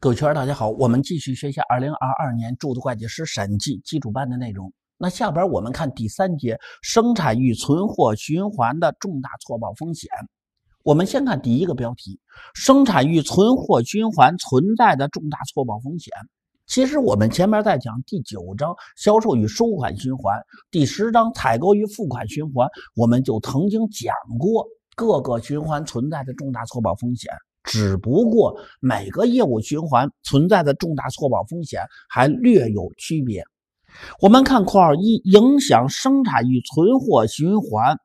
各位学员，大家好，我们继续学习二零二二年注册会计师审计基础班的内容。那下边我们看第三节生产与存货循环的重大错报风险。我们先看第一个标题：生产与存货循环存在的重大错报风险。其实我们前面在讲第九章销售与收款循环、第十章采购与付款循环，我们就曾经讲过各个循环存在的重大错报风险。只不过每个业务循环存在的重大错报风险还略有区别。我们看括号一，影响生产与存货循环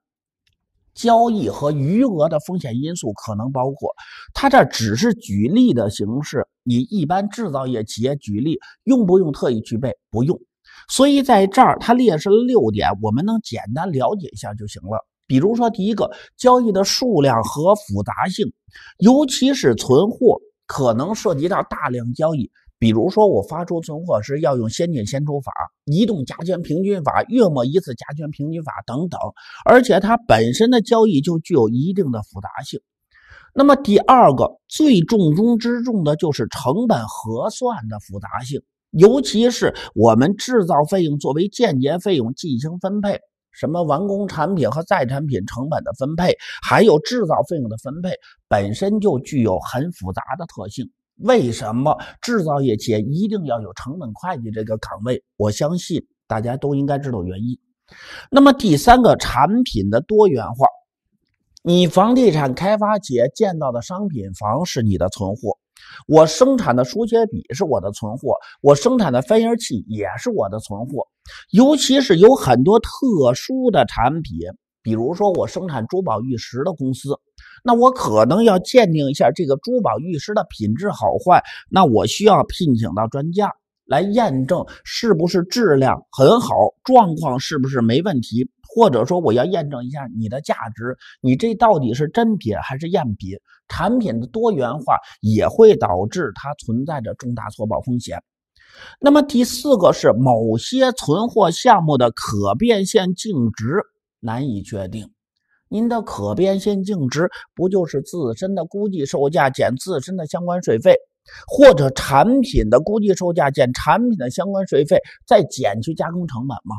交易和余额的风险因素可能包括，它这只是举例的形式。以一般制造业企业举例用不用特意去背？不用。所以在这儿它列了六点，我们能简单了解一下就行了。比如说，第一个交易的数量和复杂性，尤其是存货，可能涉及到大量交易。比如说，我发出存货时要用先进先出法、移动加权平均法、月末一次加权平均法等等，而且它本身的交易就具有一定的复杂性。那么第二个，最重中之重的就是成本核算的复杂性，尤其是我们制造费用作为间接费用进行分配。什么完工产品和再产品成本的分配，还有制造费用的分配，本身就具有很复杂的特性。为什么制造业企业一定要有成本会计这个岗位？我相信大家都应该知道原因。那么第三个，产品的多元化，你房地产开发企业建造的商品房是你的存货。我生产的书写笔是我的存货，我生产的翻页器也是我的存货。尤其是有很多特殊的产品，比如说我生产珠宝玉石的公司，那我可能要鉴定一下这个珠宝玉石的品质好坏，那我需要聘请到专家来验证是不是质量很好，状况是不是没问题。或者说，我要验证一下你的价值，你这到底是真品还是赝品？产品的多元化也会导致它存在着重大错报风险。那么第四个是某些存货项目的可变现净值难以确定。您的可变现净值不就是自身的估计售价减自身的相关税费，或者产品的估计售价减产品的相关税费，再减去加工成本吗？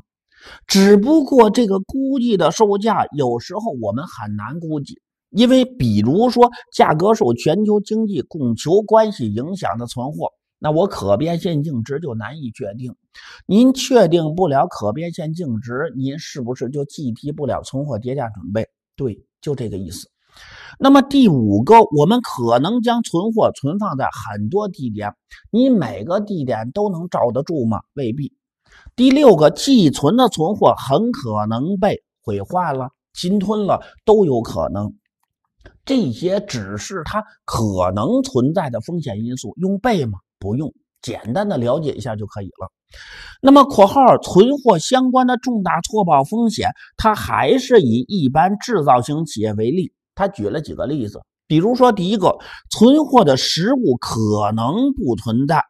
只不过这个估计的售价，有时候我们很难估计，因为比如说价格受全球经济供求关系影响的存货，那我可变现净值就难以确定。您确定不了可变现净值，您是不是就计提不了存货跌价准备？对，就这个意思。那么第五个，我们可能将存货存放在很多地点，你每个地点都能罩得住吗？未必。第六个，寄存的存货很可能被毁坏了、侵吞了，都有可能。这些只是它可能存在的风险因素，用背吗？不用，简单的了解一下就可以了。那么，括号存货相关的重大错报风险，它还是以一般制造型企业为例，它举了几个例子，比如说，第一个，存货的实物可能不存在。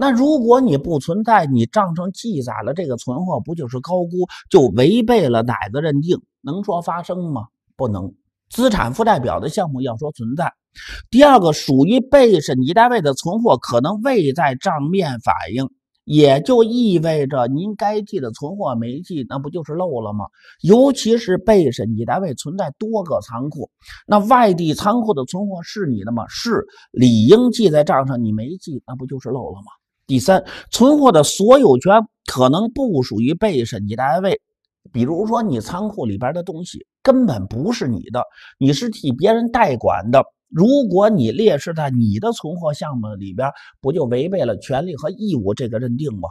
那如果你不存在，你账上记载了这个存货，不就是高估，就违背了哪个认定？能说发生吗？不能。资产负债表的项目要说存在。第二个，属于被审计单位的存货可能未在账面反映，也就意味着您该记的存货没记，那不就是漏了吗？尤其是被审计单位存在多个仓库，那外地仓库的存货是你的吗？是，理应记在账上，你没记，那不就是漏了吗？第三，存货的所有权可能不属于被审计单位，比如说你仓库里边的东西根本不是你的，你是替别人代管的。如果你列示在你的存货项目里边，不就违背了权利和义务这个认定吗？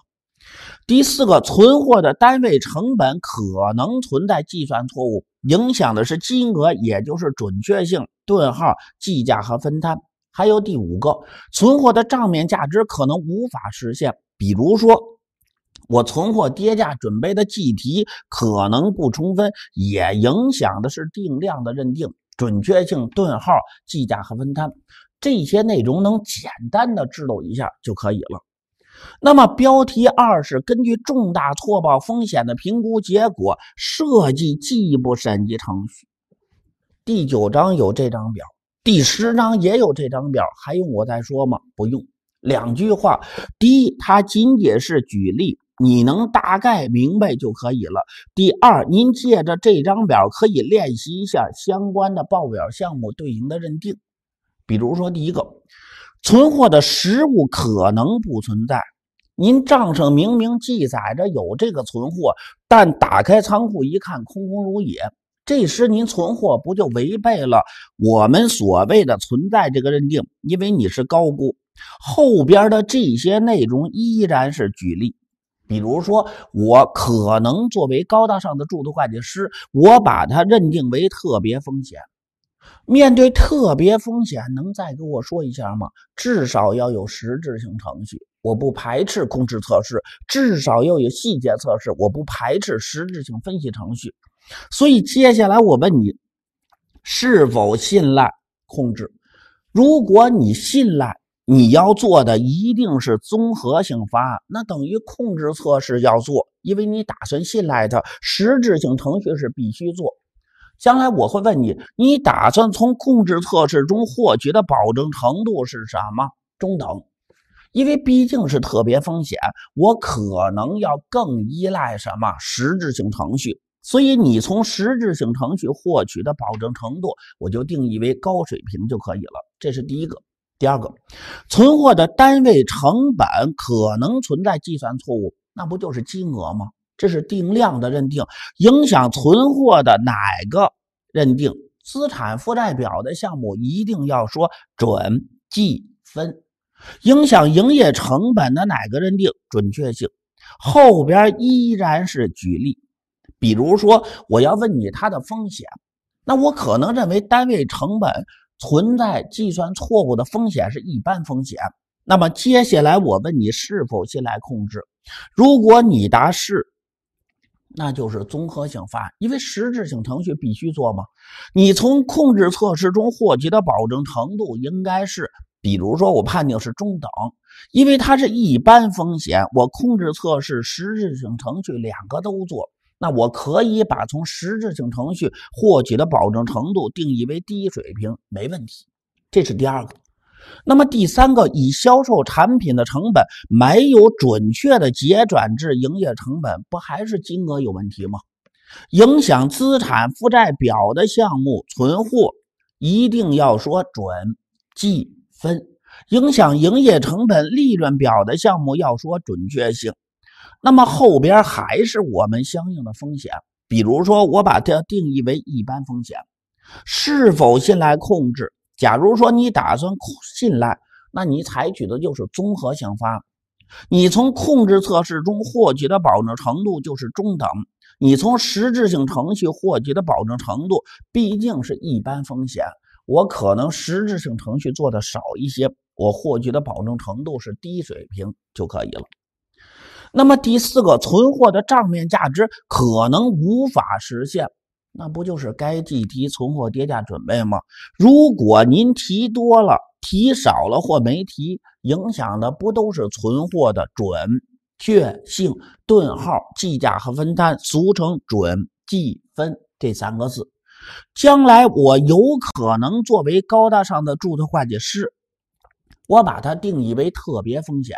第四个，存货的单位成本可能存在计算错误，影响的是金额，也就是准确性。顿号计价和分摊。还有第五个，存货的账面价值可能无法实现，比如说我存货跌价准备的计提可能不充分，也影响的是定量的认定准确性。顿号计价和分摊这些内容能简单的知道一下就可以了。那么标题二是根据重大错报风险的评估结果设计进一步审计程序。第九章有这张表。第十章也有这张表，还用我再说吗？不用，两句话。第一，它仅仅是举例，你能大概明白就可以了。第二，您借着这张表可以练习一下相关的报表项目对应的认定。比如说，第一个，存货的实物可能不存在，您账上明明记载着有这个存货，但打开仓库一看，空空如也。这时您存货不就违背了我们所谓的存在这个认定？因为你是高估。后边的这些内容依然是举例，比如说，我可能作为高大上的注册会计师，我把它认定为特别风险。面对特别风险，能再给我说一下吗？至少要有实质性程序。我不排斥控制测试，至少要有细节测试。我不排斥实质性分析程序。所以接下来我问你，是否信赖控制？如果你信赖，你要做的一定是综合性方案，那等于控制测试要做，因为你打算信赖它。实质性程序是必须做。将来我会问你，你打算从控制测试中获取的保证程度是什么？中等，因为毕竟是特别风险，我可能要更依赖什么实质性程序。所以你从实质性程序获取的保证程度，我就定义为高水平就可以了。这是第一个。第二个，存货的单位成本可能存在计算错误，那不就是金额吗？这是定量的认定，影响存货的哪个认定？资产负债表的项目一定要说准计分，影响营业成本的哪个认定？准确性。后边依然是举例。比如说，我要问你它的风险，那我可能认为单位成本存在计算错误的风险是一般风险。那么接下来我问你是否信赖控制，如果你答是，那就是综合性方案，因为实质性程序必须做嘛。你从控制测试中获取的保证程度应该是，比如说我判定是中等，因为它是一般风险，我控制测试、实质性程序两个都做。那我可以把从实质性程序获取的保证程度定义为低水平，没问题。这是第二个。那么第三个，以销售产品的成本没有准确的结转至营业成本，不还是金额有问题吗？影响资产负债表的项目存货一定要说准计分，影响营业成本利润表的项目要说准确性。那么后边还是我们相应的风险，比如说我把它定义为一般风险，是否信赖控制？假如说你打算信赖，那你采取的就是综合性发，你从控制测试中获取的保证程度就是中等，你从实质性程序获取的保证程度，毕竟是一般风险，我可能实质性程序做的少一些，我获取的保证程度是低水平就可以了。那么第四个，存货的账面价值可能无法实现，那不就是该计提存货跌价准备吗？如果您提多了、提少了或没提，影响的不都是存货的准确性？顿号计价和分摊，俗称“准计分”这三个字。将来我有可能作为高大上的注册会计师，我把它定义为特别风险。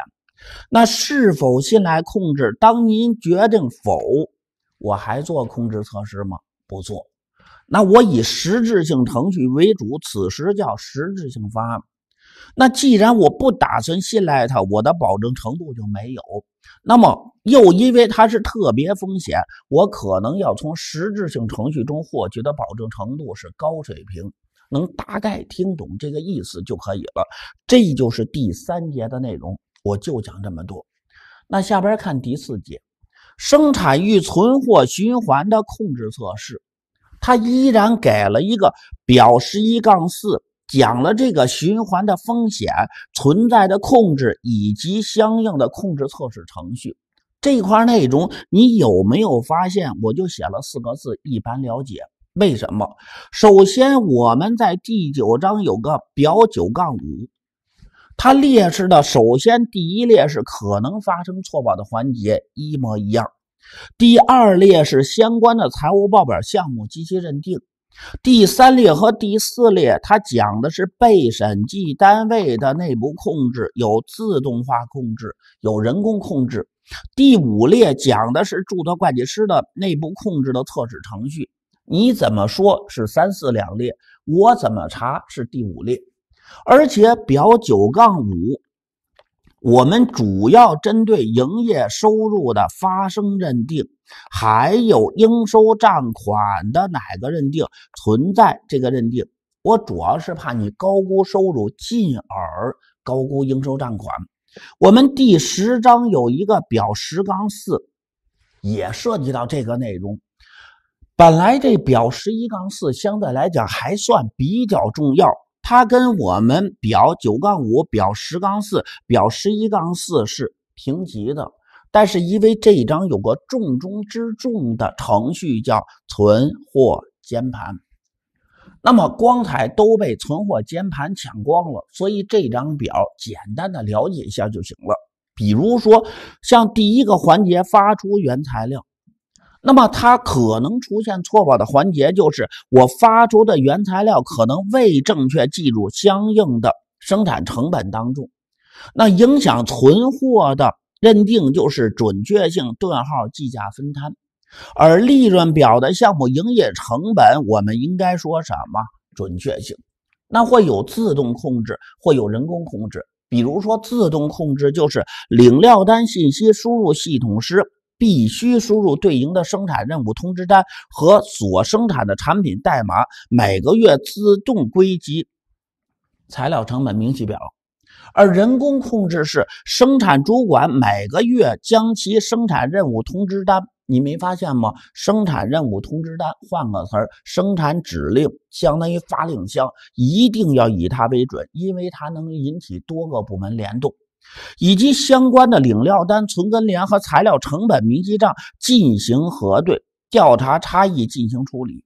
那是否信赖控制？当您决定否，我还做控制测试吗？不做。那我以实质性程序为主，此时叫实质性方案。那既然我不打算信赖它，我的保证程度就没有。那么又因为它是特别风险，我可能要从实质性程序中获取的保证程度是高水平。能大概听懂这个意思就可以了。这就是第三节的内容。我就讲这么多。那下边看第四节，生产与存货循环的控制测试，它依然给了一个表十一杠四，讲了这个循环的风险存在的控制以及相应的控制测试程序。这块内容你有没有发现？我就写了四个字：一般了解。为什么？首先我们在第九章有个表九杠五。它列示的，首先第一列是可能发生错报的环节，一模一样；第二列是相关的财务报表项目及其认定；第三列和第四列，它讲的是被审计单位的内部控制有自动化控制，有人工控制；第五列讲的是注册会计师的内部控制的测试程序。你怎么说是三四两列？我怎么查是第五列？而且表九杠五，我们主要针对营业收入的发生认定，还有应收账款的哪个认定存在这个认定？我主要是怕你高估收入，进而高估应收账款。我们第十章有一个表十杠四，也涉及到这个内容。本来这表十一杠四相对来讲还算比较重要。它跟我们表九杠五、表十杠四、表十一杠四是平级的，但是因为这一张有个重中之重的程序叫存货监盘，那么光彩都被存货监盘抢光了，所以这张表简单的了解一下就行了。比如说，像第一个环节发出原材料。那么它可能出现错报的环节就是我发出的原材料可能未正确计入相应的生产成本当中，那影响存货的认定就是准确性顿号计价分摊，而利润表的项目营业成本，我们应该说什么准确性？那会有自动控制，会有人工控制。比如说自动控制就是领料单信息输入系统时。必须输入对应的生产任务通知单和所生产的产品代码，每个月自动归集材料成本明细表。而人工控制是生产主管每个月将其生产任务通知单，你没发现吗？生产任务通知单，换个词儿，生产指令，相当于发令箱，一定要以它为准，因为它能引起多个部门联动。以及相关的领料单、存根联和材料成本明细账进行核对，调查差异进行处理。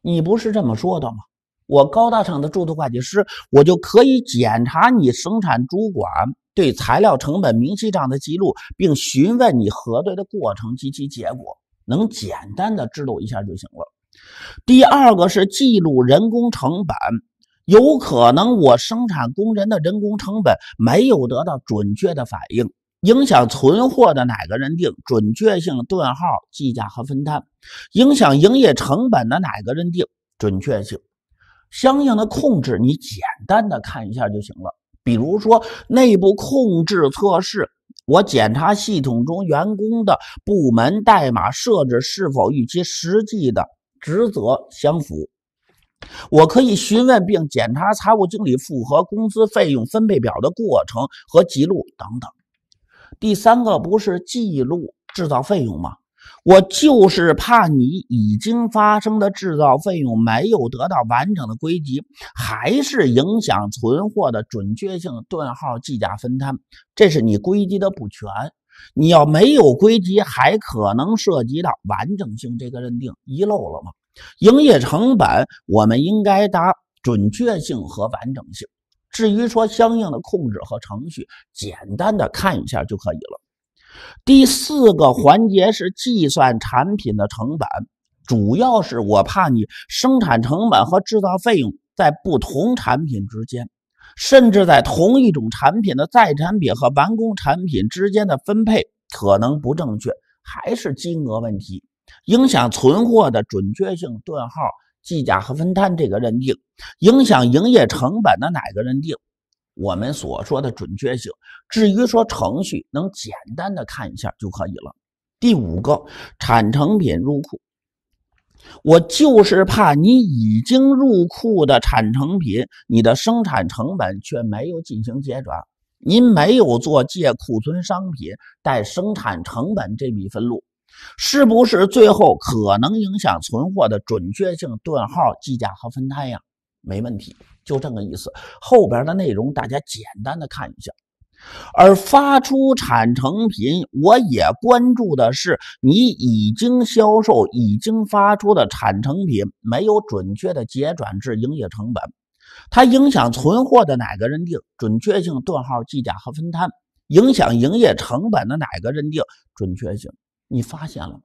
你不是这么说的吗？我高大上的注册会计师，我就可以检查你生产主管对材料成本明细账的记录，并询问你核对的过程及其结果，能简单的知道一下就行了。第二个是记录人工成本。有可能我生产工人的人工成本没有得到准确的反应，影响存货的哪个认定准确性？顿号计价和分摊，影响营业成本的哪个认定准确性？相应的控制，你简单的看一下就行了。比如说内部控制测试，我检查系统中员工的部门代码设置是否与其实际的职责相符。我可以询问并检查财务经理符合工资费用分配表的过程和记录等等。第三个不是记录制造费用吗？我就是怕你已经发生的制造费用没有得到完整的归集，还是影响存货的准确性。顿号计价分摊，这是你归集的不全。你要没有归集，还可能涉及到完整性这个认定遗漏了吗？营业成本，我们应该答准确性和完整性。至于说相应的控制和程序，简单的看一下就可以了。第四个环节是计算产品的成本，主要是我怕你生产成本和制造费用在不同产品之间，甚至在同一种产品的再产品和完工产品之间的分配可能不正确，还是金额问题。影响存货的准确性、顿号计价和分摊这个认定，影响营业成本的哪个认定？我们所说的准确性。至于说程序，能简单的看一下就可以了。第五个产成品入库，我就是怕你已经入库的产成品，你的生产成本却没有进行结转，您没有做借库存商品、贷生产成本这笔分录。是不是最后可能影响存货的准确性？顿号计价和分摊呀，没问题，就这个意思。后边的内容大家简单的看一下。而发出产成品，我也关注的是你已经销售、已经发出的产成品没有准确的结转至营业成本，它影响存货的哪个认定准确性？顿号计价和分摊影响营业成本的哪个认定准确性？你发现了吗？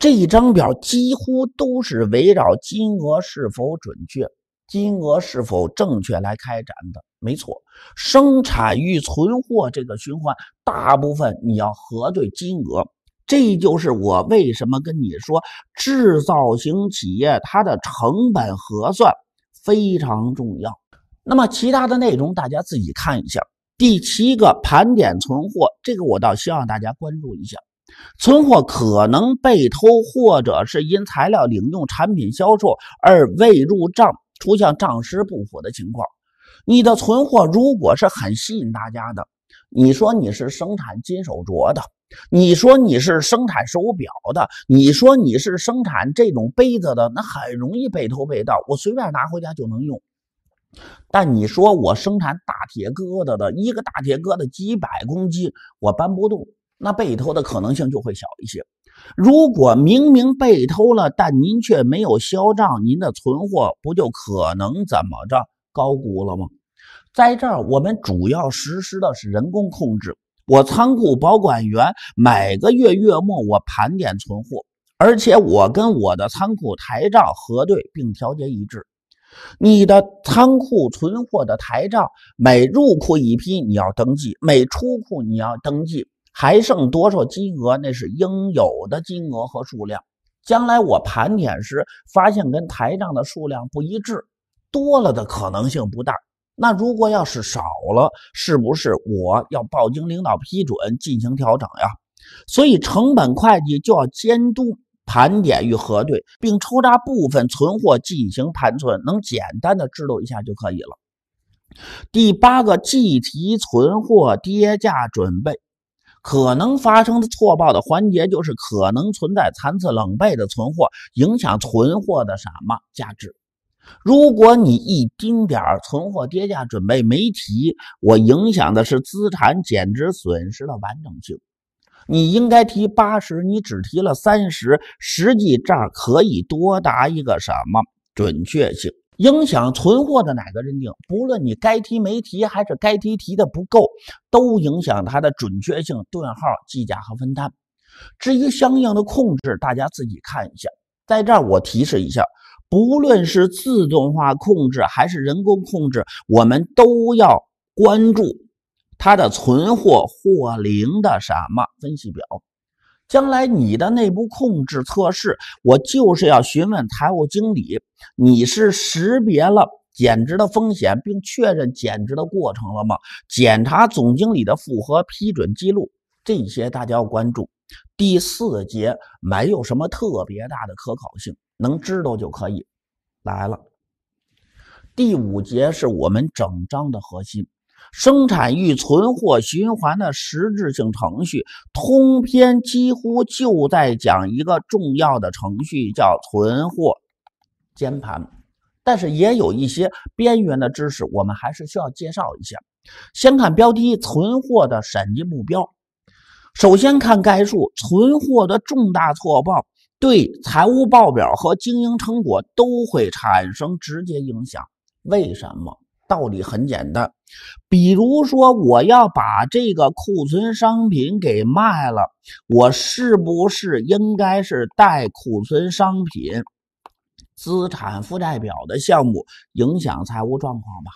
这一张表几乎都是围绕金额是否准确、金额是否正确来开展的。没错，生产与存货这个循环，大部分你要核对金额。这就是我为什么跟你说，制造型企业它的成本核算非常重要。那么，其他的内容大家自己看一下。第七个，盘点存货，这个我倒希望大家关注一下。存货可能被偷，或者是因材料领用、产品销售而未入账，出现账实不符的情况。你的存货如果是很吸引大家的，你说你是生产金手镯的，你说你是生产手表的，你说你是生产这种杯子的，那很容易被偷被盗。我随便拿回家就能用。但你说我生产大铁疙瘩的，一个大铁疙瘩几百公斤，我搬不动。那被偷的可能性就会小一些。如果明明被偷了，但您却没有销账，您的存货不就可能怎么着高估了吗？在这儿，我们主要实施的是人工控制。我仓库保管员每个月月末我盘点存货，而且我跟我的仓库台账核对并调节一致。你的仓库存货的台账，每入库一批你要登记，每出库你要登记。还剩多少金额？那是应有的金额和数量。将来我盘点时发现跟台账的数量不一致，多了的可能性不大。那如果要是少了，是不是我要报经领导批准进行调整呀？所以成本会计就要监督盘点与核对，并抽查部分存货进行盘存，能简单的知道一下就可以了。第八个，计提存货跌价准备。可能发生的错报的环节，就是可能存在残次、冷备的存货，影响存货的什么价值？如果你一丁点存货跌价准备没提，我影响的是资产减值损失的完整性。你应该提八十，你只提了三十，实际这儿可以多达一个什么准确性？影响存货的哪个认定？不论你该提没提，还是该提提的不够，都影响它的准确性。顿号计价和分摊。至于相应的控制，大家自己看一下。在这儿我提示一下，不论是自动化控制还是人工控制，我们都要关注它的存货货龄的什么分析表。将来你的内部控制测试，我就是要询问财务经理，你是识别了减值的风险，并确认减值的过程了吗？检查总经理的复核批准记录，这些大家要关注。第四节没有什么特别大的可考性，能知道就可以。来了，第五节是我们整章的核心。生产与存货循环的实质性程序，通篇几乎就在讲一个重要的程序，叫存货监盘。但是也有一些边缘的知识，我们还是需要介绍一下。先看标题：存货的审计目标。首先看概述，存货的重大错报对财务报表和经营成果都会产生直接影响。为什么？道理很简单，比如说我要把这个库存商品给卖了，我是不是应该是带库存商品资产负债表的项目影响财务状况吧？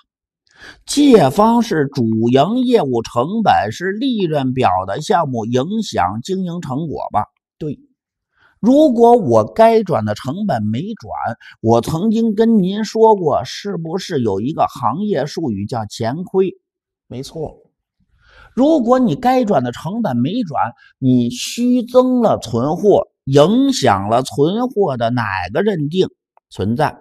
借方是主营业务成本，是利润表的项目影响经营成果吧？对。如果我该转的成本没转，我曾经跟您说过，是不是有一个行业术语叫钱亏？没错。如果你该转的成本没转，你虚增了存货，影响了存货的哪个认定存在？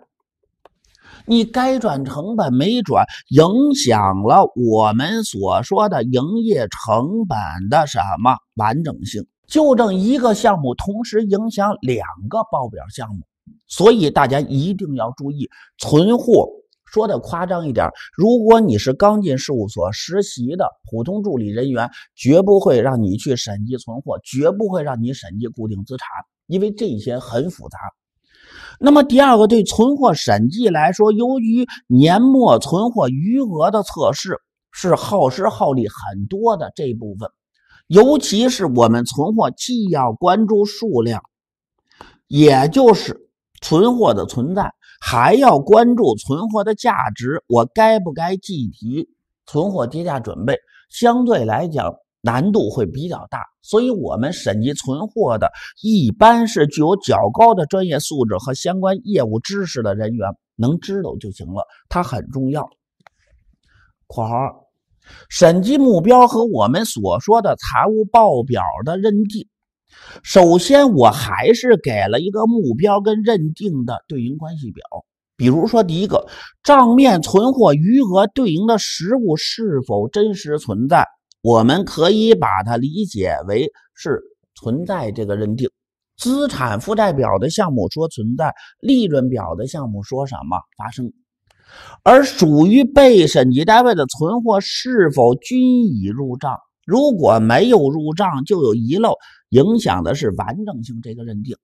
你该转成本没转，影响了我们所说的营业成本的什么完整性？就正一个项目，同时影响两个报表项目，所以大家一定要注意存货。说的夸张一点，如果你是刚进事务所实习的普通助理人员，绝不会让你去审计存货，绝不会让你审计固定资产，因为这些很复杂。那么第二个，对存货审计来说，由于年末存货余额的测试是耗时耗力很多的这一部分。尤其是我们存货，既要关注数量，也就是存货的存在，还要关注存货的价值。我该不该计提存货跌价准备？相对来讲，难度会比较大。所以，我们审计存货的，一般是具有较高的专业素质和相关业务知识的人员，能知道就行了。它很重要。（括号）审计目标和我们所说的财务报表的认定，首先我还是给了一个目标跟认定的对应关系表。比如说，第一个账面存货余额对应的实物是否真实存在，我们可以把它理解为是存在这个认定。资产负债表的项目说存在，利润表的项目说什么发生？而属于被审计单位的存货是否均已入账？如果没有入账，就有遗漏，影响的是完整性这个认定。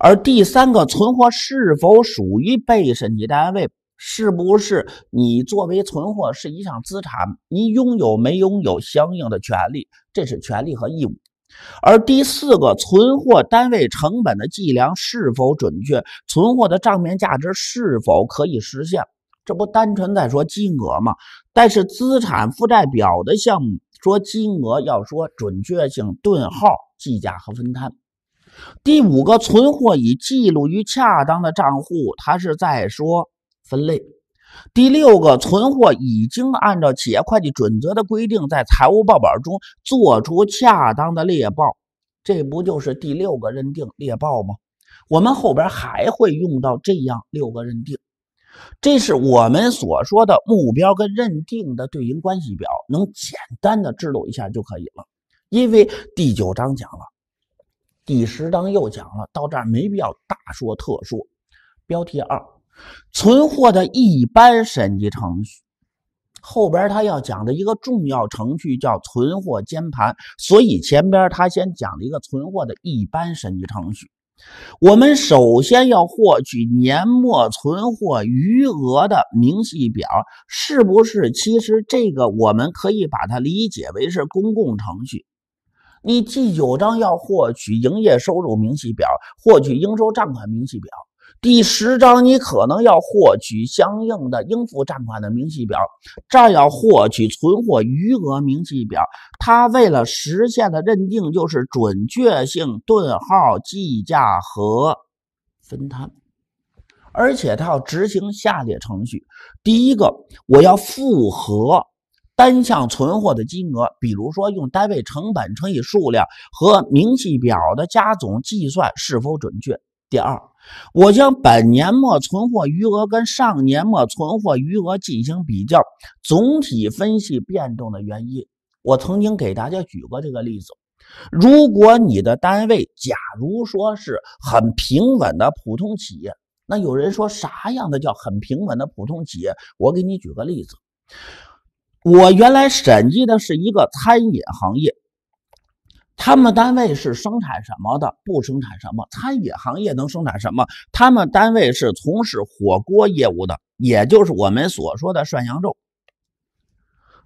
而第三个，存货是否属于被审计单位？是不是你作为存货是一项资产？你拥有没拥有相应的权利？这是权利和义务。而第四个，存货单位成本的计量是否准确？存货的账面价值是否可以实现？这不单纯在说金额吗？但是资产负债表的项目说金额，要说准确性，顿号计价和分摊。第五个，存货已记录于恰当的账户，它是在说分类。第六个，存货已经按照企业会计准则的规定，在财务报表中做出恰当的列报，这不就是第六个认定列报吗？我们后边还会用到这样六个认定。这是我们所说的目标跟认定的对应关系表，能简单的制录一下就可以了。因为第九章讲了，第十章又讲了，到这儿没必要大说特说。标题二，存货的一般审计程序，后边他要讲的一个重要程序叫存货监盘，所以前边他先讲了一个存货的一般审计程序。我们首先要获取年末存货余额的明细表，是不是？其实这个我们可以把它理解为是公共程序。你第九章要获取营业收入明细表，获取应收账款明细表。第十章，你可能要获取相应的应付账款的明细表，这要获取存货余额明细表。它为了实现的认定就是准确性、顿号计价和分摊，而且它要执行下列程序：第一个，我要复核单项存货的金额，比如说用单位成本乘以数量和明细表的加总计算是否准确；第二，我将本年末存货余额跟上年末存货余额进行比较，总体分析变动的原因。我曾经给大家举过这个例子：如果你的单位，假如说是很平稳的普通企业，那有人说啥样的叫很平稳的普通企业？我给你举个例子，我原来审计的是一个餐饮行业。他们单位是生产什么的？不生产什么？餐饮行业能生产什么？他们单位是从事火锅业务的，也就是我们所说的涮羊肉。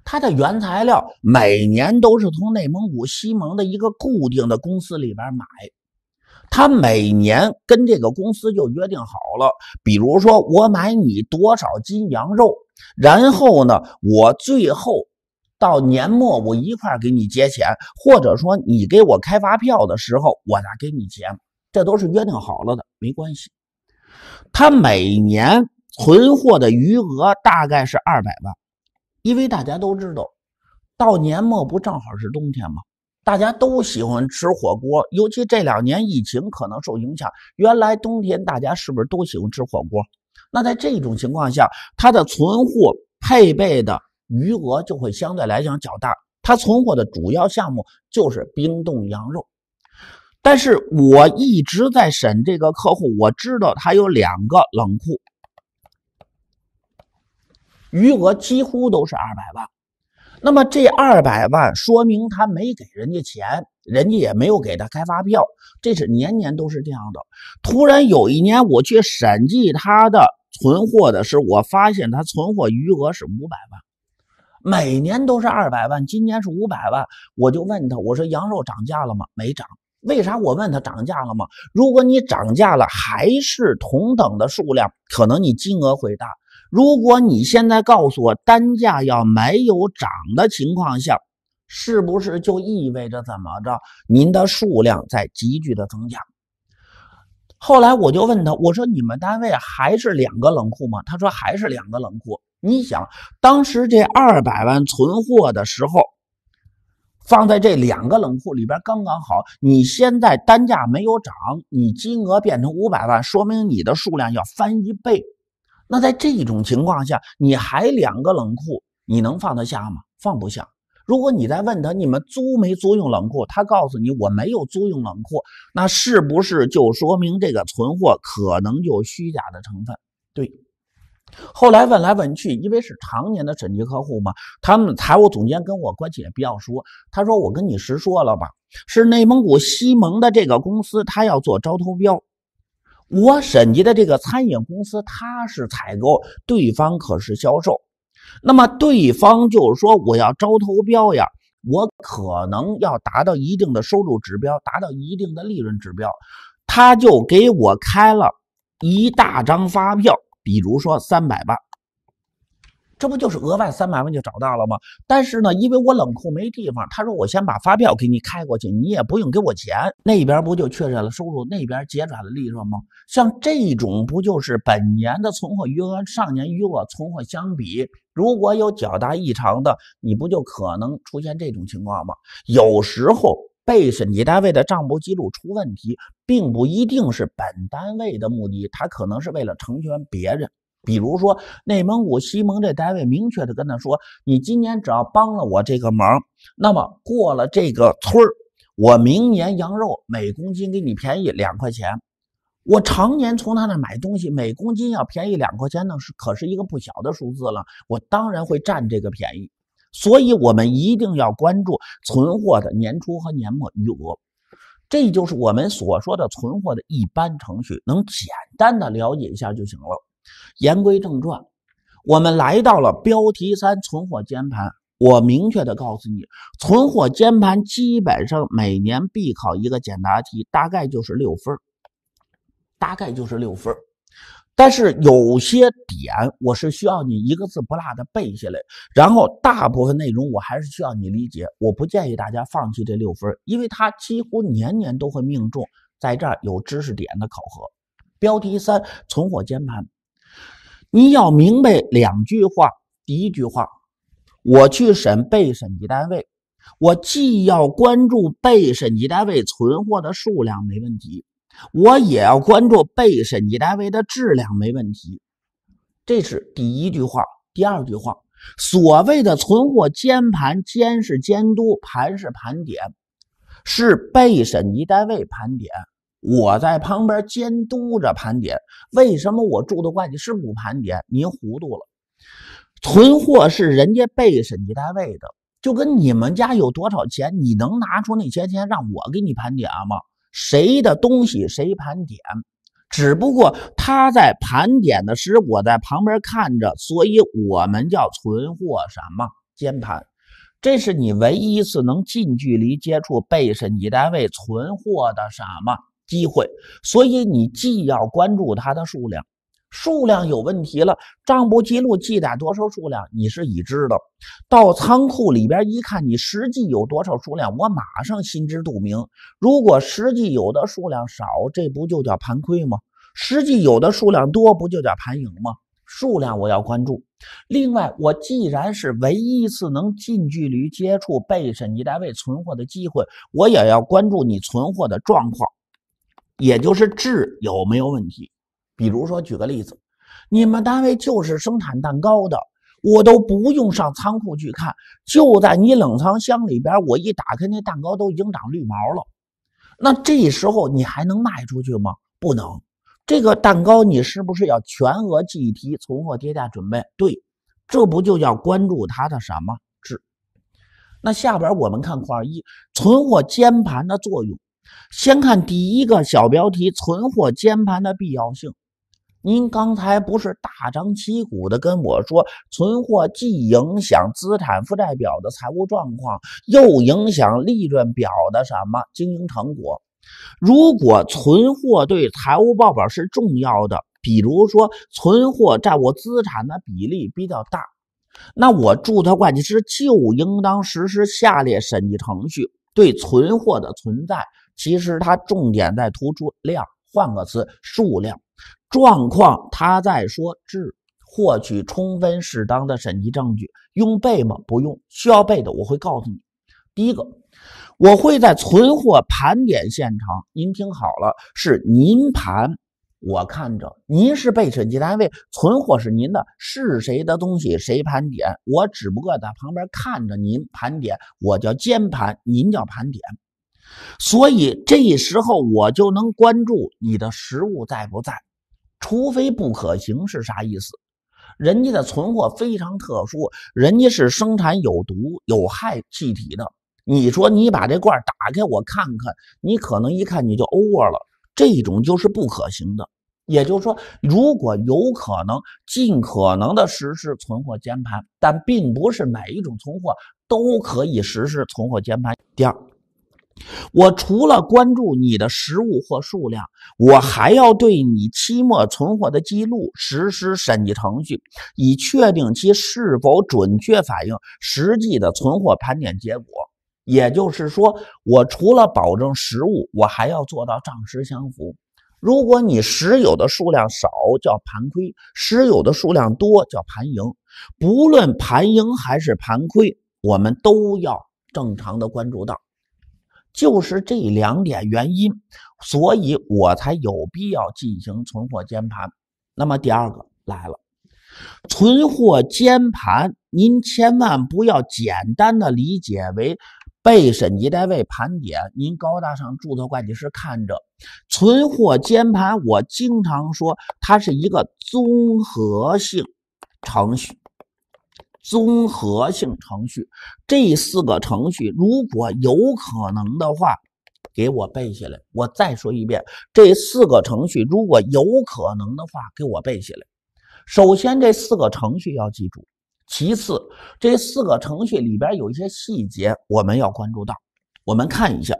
它的原材料每年都是从内蒙古西蒙的一个固定的公司里边买。他每年跟这个公司就约定好了，比如说我买你多少斤羊肉，然后呢，我最后。到年末我一块给你结钱，或者说你给我开发票的时候，我再给你钱，这都是约定好了的，没关系。他每年存货的余额大概是二百万，因为大家都知道，到年末不正好是冬天吗？大家都喜欢吃火锅，尤其这两年疫情可能受影响，原来冬天大家是不是都喜欢吃火锅？那在这种情况下，他的存货配备的。余额就会相对来讲较大。他存货的主要项目就是冰冻羊肉，但是我一直在审这个客户，我知道他有两个冷库，余额几乎都是二百万。那么这二百万说明他没给人家钱，人家也没有给他开发票，这是年年都是这样的。突然有一年我去审计他的存货的时候，我发现他存货余额是五百万。每年都是二百万，今年是五百万。我就问他，我说羊肉涨价了吗？没涨。为啥？我问他涨价了吗？如果你涨价了，还是同等的数量，可能你金额会大。如果你现在告诉我单价要没有涨的情况下，是不是就意味着怎么着？您的数量在急剧的增加。后来我就问他，我说你们单位还是两个冷库吗？他说还是两个冷库。你想，当时这二百万存货的时候，放在这两个冷库里边刚刚好。你现在单价没有涨，你金额变成五百万，说明你的数量要翻一倍。那在这种情况下，你还两个冷库，你能放得下吗？放不下。如果你再问他你们租没租用冷库，他告诉你我没有租用冷库，那是不是就说明这个存货可能有虚假的成分？对。后来问来问去，因为是常年的审计客户嘛，他们财务总监跟我关系也比较熟。他说：“我跟你实说了吧，是内蒙古西蒙的这个公司，他要做招投标。我审计的这个餐饮公司，他是采购，对方可是销售。那么对方就是说我要招投标呀，我可能要达到一定的收入指标，达到一定的利润指标，他就给我开了一大张发票。”比如说三百万，这不就是额外三百万就找到了吗？但是呢，因为我冷库没地方，他说我先把发票给你开过去，你也不用给我钱，那边不就确认了收入，那边结转了利润吗？像这种不就是本年的存货余额上年余额存货相比，如果有较大异常的，你不就可能出现这种情况吗？有时候。被审计单位的账簿记录出问题，并不一定是本单位的目的，他可能是为了成全别人。比如说，内蒙古西蒙这单位明确的跟他说：“你今年只要帮了我这个忙，那么过了这个村我明年羊肉每公斤给你便宜两块钱。我常年从他那买东西，每公斤要便宜两块钱呢，是可是一个不小的数字了。我当然会占这个便宜。”所以，我们一定要关注存货的年初和年末余额，这就是我们所说的存货的一般程序，能简单的了解一下就行了。言归正传，我们来到了标题三存货监盘。我明确的告诉你，存货监盘基本上每年必考一个简答题，大概就是六分，大概就是六分。但是有些点我是需要你一个字不落的背下来，然后大部分内容我还是需要你理解。我不建议大家放弃这六分，因为它几乎年年都会命中在这儿有知识点的考核。标题三存货监盘，你要明白两句话。第一句话，我去审被审计单位，我既要关注被审计单位存货的数量没问题。我也要关注被审计单位的质量，没问题。这是第一句话。第二句话，所谓的存货监盘，监是监督，盘是盘点，是被审计单位盘点，我在旁边监督着盘点。为什么我住的会计师不盘点？您糊涂了。存货是人家被审计单位的，就跟你们家有多少钱，你能拿出那些钱让我给你盘点吗？谁的东西谁盘点，只不过他在盘点的时，我在旁边看着，所以我们叫存货什么监盘，这是你唯一一次能近距离接触被审计单位存货的什么机会，所以你既要关注它的数量。数量有问题了，账簿记录记载多少数量你是已知的，到仓库里边一看，你实际有多少数量，我马上心知肚明。如果实际有的数量少，这不就叫盘亏吗？实际有的数量多，不就叫盘盈吗？数量我要关注。另外，我既然是唯一一次能近距离接触被审计单位存货的机会，我也要关注你存货的状况，也就是质有没有问题。比如说，举个例子，你们单位就是生产蛋糕的，我都不用上仓库去看，就在你冷藏箱里边，我一打开，那蛋糕都已经长绿毛了。那这时候你还能卖出去吗？不能。这个蛋糕你是不是要全额计提存货跌价准备？对，这不就叫关注它的什么质？那下边我们看括号一，存货间盘的作用。先看第一个小标题，存货间盘的必要性。您刚才不是大张旗鼓的跟我说，存货既影响资产负债表的财务状况，又影响利润表的什么经营成果？如果存货对财务报表是重要的，比如说存货占我资产的比例比较大，那我注册会计师就应当实施下列审计程序，对存货的存在，其实它重点在突出量，换个词，数量。状况，他在说“治，获取充分适当的审计证据”，用背吗？不用，需要背的我会告诉你。第一个，我会在存货盘点现场，您听好了，是您盘，我看着。您是被审计单位，存货是您的，是谁的东西谁盘点，我只不过在旁边看着您盘点，我叫监盘，您叫盘点。所以这时候我就能关注你的实物在不在。除非不可行是啥意思？人家的存货非常特殊，人家是生产有毒有害气体的。你说你把这罐打开我看看，你可能一看你就 over 了。这种就是不可行的。也就是说，如果有可能，尽可能的实施存货监盘，但并不是每一种存货都可以实施存货监盘。第二。我除了关注你的实物或数量，我还要对你期末存货的记录实施审计程序，以确定其是否准确反映实际的存货盘点结果。也就是说，我除了保证实物，我还要做到账实相符。如果你实有的数量少，叫盘亏；实有的数量多，叫盘盈。不论盘盈还是盘亏，我们都要正常的关注到。就是这两点原因，所以我才有必要进行存货监盘。那么第二个来了，存货监盘，您千万不要简单的理解为被审计单位盘点，您高大上注册会计师看着存货监盘，我经常说它是一个综合性程序。综合性程序，这四个程序如果有可能的话，给我背下来。我再说一遍，这四个程序如果有可能的话，给我背下来。首先，这四个程序要记住；其次，这四个程序里边有一些细节，我们要关注到。我们看一下，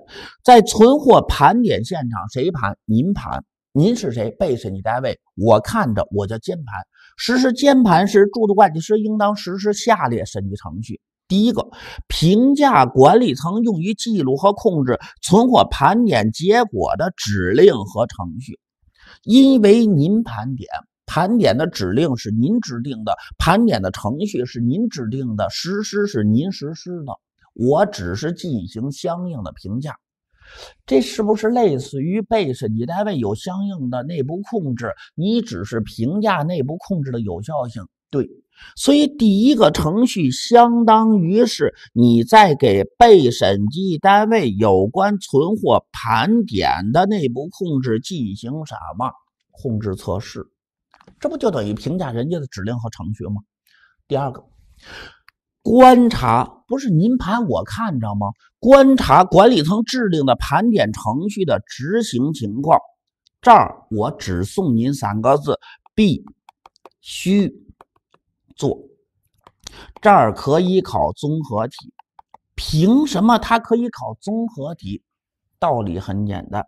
在存货盘点现场，谁盘？您盘？您是谁？被审计单位。我看着，我叫监盘。实施监盘时，注册会计师应当实施下列审计程序：第一个，评价管理层用于记录和控制存货盘点结果的指令和程序。因为您盘点，盘点的指令是您指定的，盘点的程序是您指定的，实施是您实施的，我只是进行相应的评价。这是不是类似于被审计单位有相应的内部控制，你只是评价内部控制的有效性？对，所以第一个程序相当于是你在给被审计单位有关存货盘点的内部控制进行什么控制测试？这不就等于评价人家的指令和程序吗？第二个，观察不是您盘我看，着吗？观察管理层制定的盘点程序的执行情况，这儿我只送您三个字：必须做。这儿可以考综合题，凭什么它可以考综合题？道理很简单，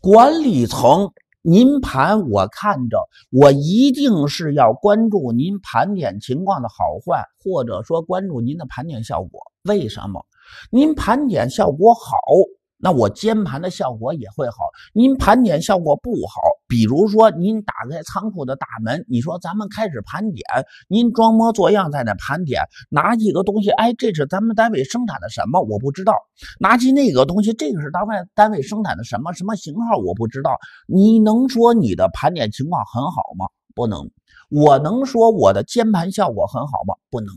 管理层您盘我看着，我一定是要关注您盘点情况的好坏，或者说关注您的盘点效果。为什么？您盘点效果好，那我监盘的效果也会好。您盘点效果不好，比如说您打开仓库的大门，你说咱们开始盘点，您装模作样在那盘点，拿几个东西，哎，这是咱们单位生产的什么？我不知道。拿起那个东西，这个是单位单位生产的什么什么型号？我不知道。你能说你的盘点情况很好吗？不能。我能说我的监盘效果很好吗？不能。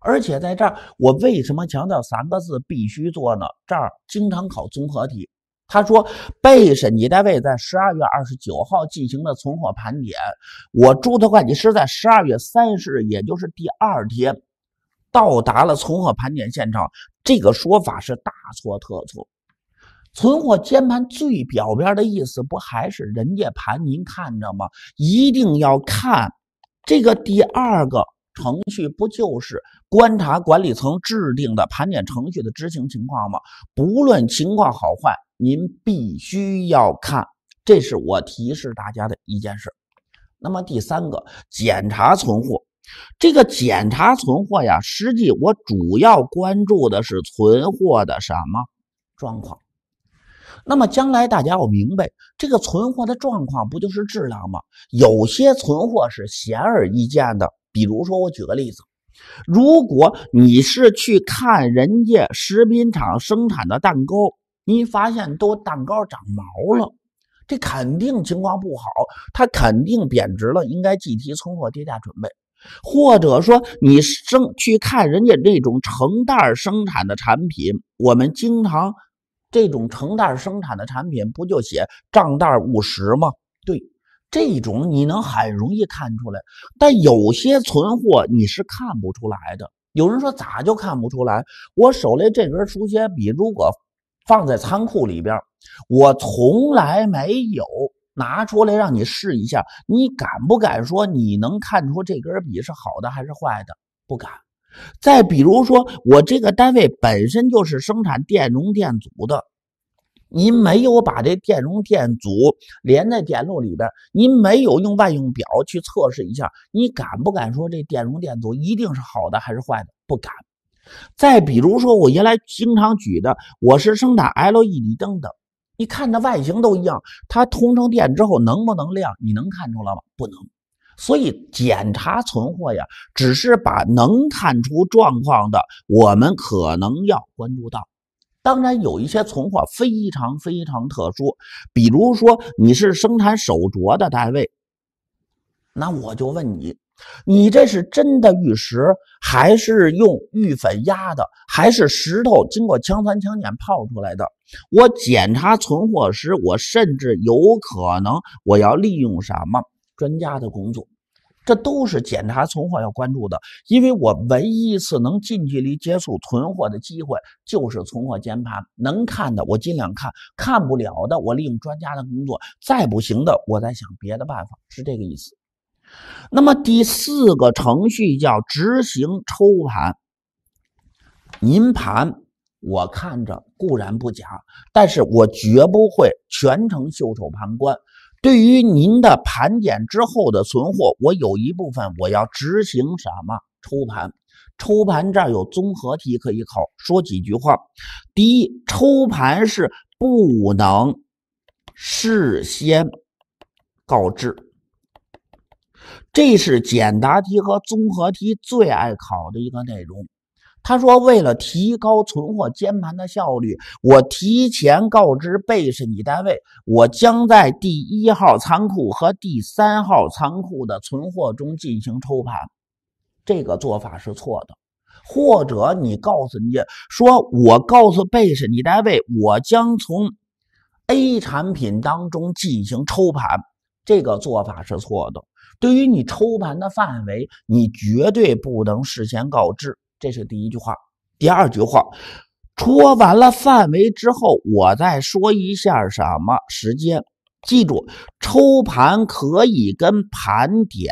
而且在这儿，我为什么强调三个字必须做呢？这儿经常考综合题。他说，被审计单位在十二月二十九号进行了存货盘点，我注册会计师在十二月三十，也就是第二天，到达了存货盘点现场。这个说法是大错特错。存货监盘最表面的意思，不还是人家盘您看着吗？一定要看这个第二个。程序不就是观察管理层制定的盘点程序的执行情况吗？不论情况好坏，您必须要看，这是我提示大家的一件事。那么第三个，检查存货，这个检查存货呀，实际我主要关注的是存货的什么状况？那么将来大家要明白，这个存货的状况不就是质量吗？有些存货是显而易见的。比如说，我举个例子，如果你是去看人家食品厂生产的蛋糕，你发现都蛋糕长毛了，这肯定情况不好，它肯定贬值了，应该计提存货跌价准备。或者说，你生去看人家这种成袋生产的产品，我们经常这种成袋生产的产品不就写账袋五十吗？对。这种你能很容易看出来，但有些存货你是看不出来的。有人说咋就看不出来？我手里这根书签笔，如果放在仓库里边，我从来没有拿出来让你试一下。你敢不敢说你能看出这根笔是好的还是坏的？不敢。再比如说，我这个单位本身就是生产电容电阻的。您没有把这电容电阻连在电路里边，您没有用万用表去测试一下，你敢不敢说这电容电阻一定是好的还是坏的？不敢。再比如说，我原来经常举的，我是生产 LED 灯的，你看它外形都一样，它通上电之后能不能亮？你能看出来吗？不能。所以检查存货呀，只是把能看出状况的，我们可能要关注到。当然，有一些存货非常非常特殊，比如说你是生产手镯的单位，那我就问你，你这是真的玉石，还是用玉粉压的，还是石头经过强酸强碱泡出来的？我检查存货时，我甚至有可能我要利用什么专家的工作。这都是检查存货要关注的，因为我唯一一次能近距离接触存货的机会就是存货监盘，能看的我尽量看，看不了的我利用专家的工作，再不行的我再想别的办法，是这个意思。那么第四个程序叫执行抽盘，您盘我看着固然不假，但是我绝不会全程袖手旁观。对于您的盘点之后的存货，我有一部分我要执行什么抽盘？抽盘这儿有综合题可以考，说几句话。第一，抽盘是不能事先告知，这是简答题和综合题最爱考的一个内容。他说：“为了提高存货监盘的效率，我提前告知被审计单位，我将在第一号仓库和第三号仓库的存货中进行抽盘。”这个做法是错的。或者你告诉人家说：“我告诉被审计单位，我将从 A 产品当中进行抽盘。”这个做法是错的。对于你抽盘的范围，你绝对不能事先告知。这是第一句话，第二句话，戳完了范围之后，我再说一下什么时间。记住，抽盘可以跟盘点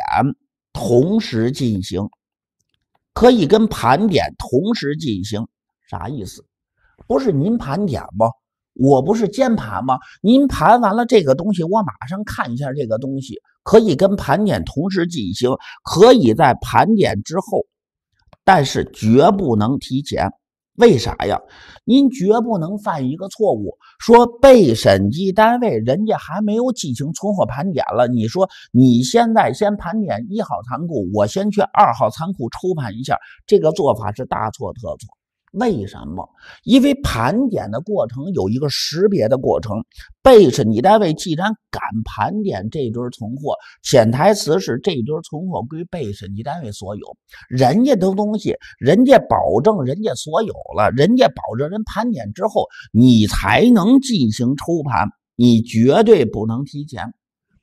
同时进行，可以跟盘点同时进行。啥意思？不是您盘点吗？我不是监盘吗？您盘完了这个东西，我马上看一下这个东西。可以跟盘点同时进行，可以在盘点之后。但是绝不能提前，为啥呀？您绝不能犯一个错误，说被审计单位人家还没有进行存货盘点了，你说你现在先盘点一号仓库，我先去二号仓库抽盘一下，这个做法是大错特错。为什么？因为盘点的过程有一个识别的过程。被审计单位既然敢盘点这堆存货，潜台词是这堆存货归被审计单位所有。人家的东西，人家保证人家所有了，人家保证人盘点之后，你才能进行抽盘。你绝对不能提前。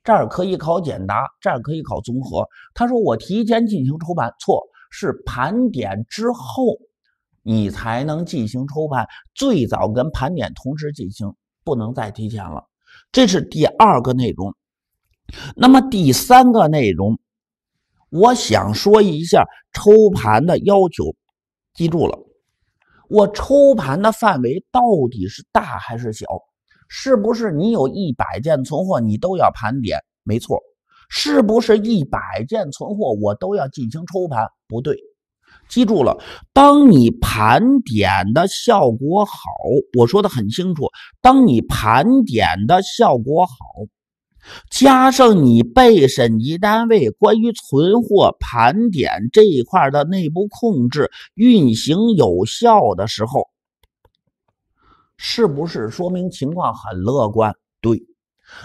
这儿可以考简答，这儿可以考综合。他说我提前进行抽盘，错，是盘点之后。你才能进行抽盘，最早跟盘点同时进行，不能再提前了。这是第二个内容。那么第三个内容，我想说一下抽盘的要求。记住了，我抽盘的范围到底是大还是小？是不是你有一百件存货，你都要盘点？没错。是不是一百件存货，我都要进行抽盘？不对。记住了，当你盘点的效果好，我说的很清楚，当你盘点的效果好，加上你被审计单位关于存货盘点这一块的内部控制运行有效的时候，是不是说明情况很乐观？对，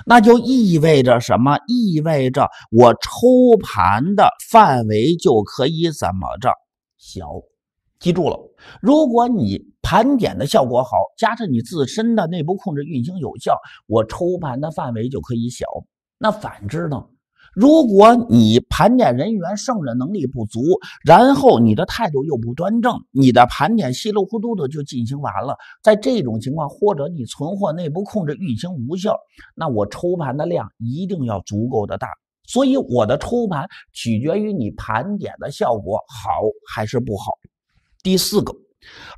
那就意味着什么？意味着我抽盘的范围就可以怎么着？小，记住了。如果你盘点的效果好，加上你自身的内部控制运行有效，我抽盘的范围就可以小。那反之呢？如果你盘点人员胜任能力不足，然后你的态度又不端正，你的盘点稀里糊涂的就进行完了。在这种情况，或者你存货内部控制运行无效，那我抽盘的量一定要足够的大。所以我的抽盘取决于你盘点的效果好还是不好。第四个，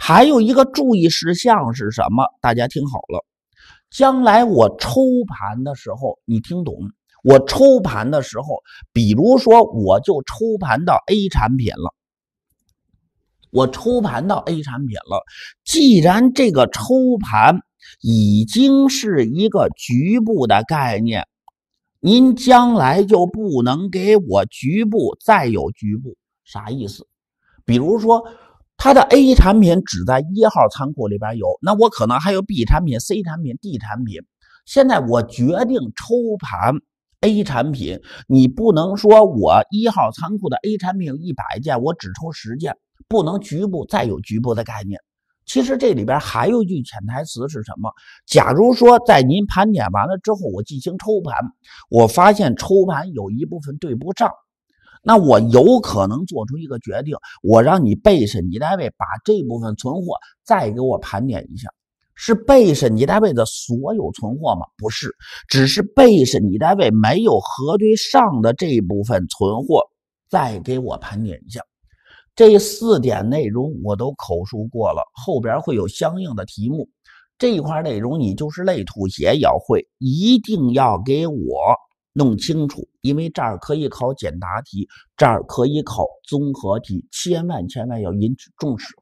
还有一个注意事项是什么？大家听好了，将来我抽盘的时候，你听懂。我抽盘的时候，比如说我就抽盘到 A 产品了，我抽盘到 A 产品了。既然这个抽盘已经是一个局部的概念。您将来就不能给我局部再有局部，啥意思？比如说，它的 A 产品只在一号仓库里边有，那我可能还有 B 产品、C 产品、D 产品。现在我决定抽盘 A 产品，你不能说我一号仓库的 A 产品有一百件，我只抽十件，不能局部再有局部的概念。其实这里边还有一句潜台词是什么？假如说在您盘点完了之后，我进行抽盘，我发现抽盘有一部分对不上，那我有可能做出一个决定，我让你被审计单位把这部分存货再给我盘点一下。是被审计单位的所有存货吗？不是，只是被审计单位没有核对上的这一部分存货，再给我盘点一下。这四点内容我都口述过了，后边会有相应的题目。这一块内容你就是累吐血也要会，一定要给我弄清楚，因为这儿可以考简答题，这儿可以考综合题，千万千万要引起重视。